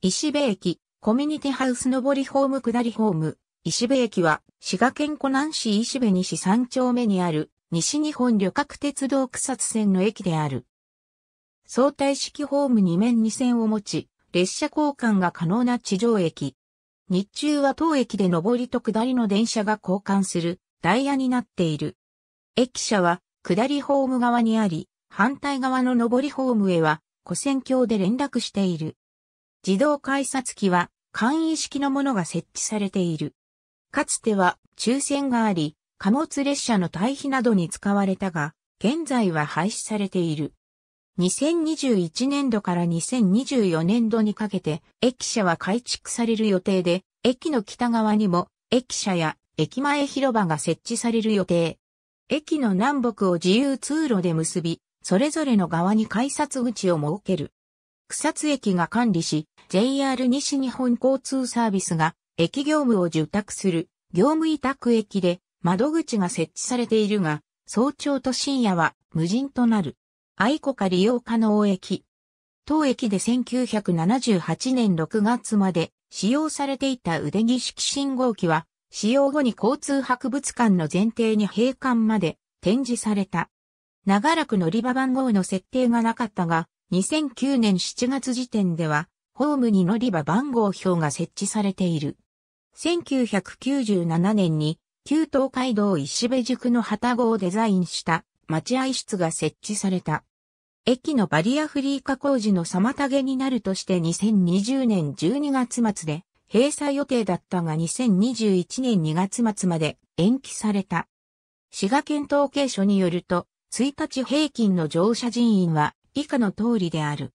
石部駅、コミュニティハウス上りホーム下りホーム。石部駅は、滋賀県湖南市石部西三丁目にある、西日本旅客鉄道草津線の駅である。相対式ホーム2面2線を持ち、列車交換が可能な地上駅。日中は当駅で上りと下りの電車が交換するダイヤになっている。駅舎は下りホーム側にあり、反対側の上りホームへは、跨線橋で連絡している。自動改札機は簡易式のものが設置されている。かつては抽選があり、貨物列車の対比などに使われたが、現在は廃止されている。2021年度から2024年度にかけて、駅舎は改築される予定で、駅の北側にも、駅舎や駅前広場が設置される予定。駅の南北を自由通路で結び、それぞれの側に改札口を設ける。草津駅が管理し、JR 西日本交通サービスが駅業務を受託する業務委託駅で窓口が設置されているが、早朝と深夜は無人となる。愛子か利用可能駅。当駅で1978年6月まで使用されていた腕儀式信号機は、使用後に交通博物館の前提に閉館まで展示された。長らく乗り場番号の設定がなかったが、2009年7月時点では、ホームに乗り場番号表が設置されている。1997年に、旧東海道石部塾の旗号をデザインした待合室が設置された。駅のバリアフリー化工事の妨げになるとして2020年12月末で閉鎖予定だったが2021年2月末まで延期された。滋賀県統計所によると、1日平均の乗車人員は以下の通りである。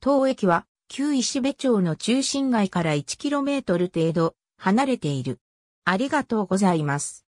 当駅は、旧石部町の中心街から 1km 程度離れている。ありがとうございます。